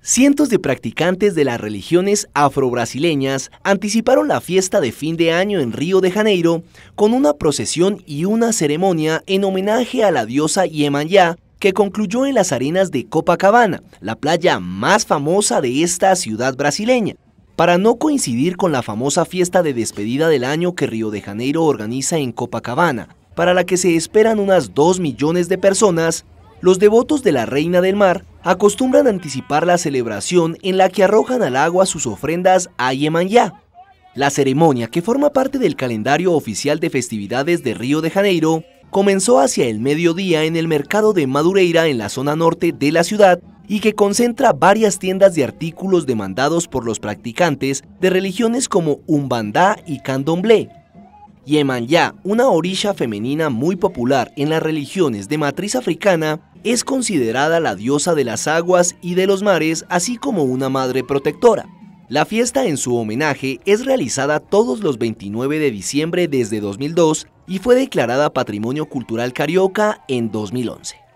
Cientos de practicantes de las religiones afrobrasileñas anticiparon la fiesta de fin de año en Río de Janeiro con una procesión y una ceremonia en homenaje a la diosa Ya que concluyó en las arenas de Copacabana, la playa más famosa de esta ciudad brasileña. Para no coincidir con la famosa fiesta de despedida del año que Río de Janeiro organiza en Copacabana, para la que se esperan unas 2 millones de personas, los devotos de la Reina del Mar acostumbran anticipar la celebración en la que arrojan al agua sus ofrendas a Yemayá. La ceremonia, que forma parte del calendario oficial de festividades de Río de Janeiro, comenzó hacia el mediodía en el mercado de Madureira en la zona norte de la ciudad y que concentra varias tiendas de artículos demandados por los practicantes de religiones como Umbandá y Candomblé, Yemanyá, una orilla femenina muy popular en las religiones de matriz africana, es considerada la diosa de las aguas y de los mares, así como una madre protectora. La fiesta en su homenaje es realizada todos los 29 de diciembre desde 2002 y fue declarada Patrimonio Cultural Carioca en 2011.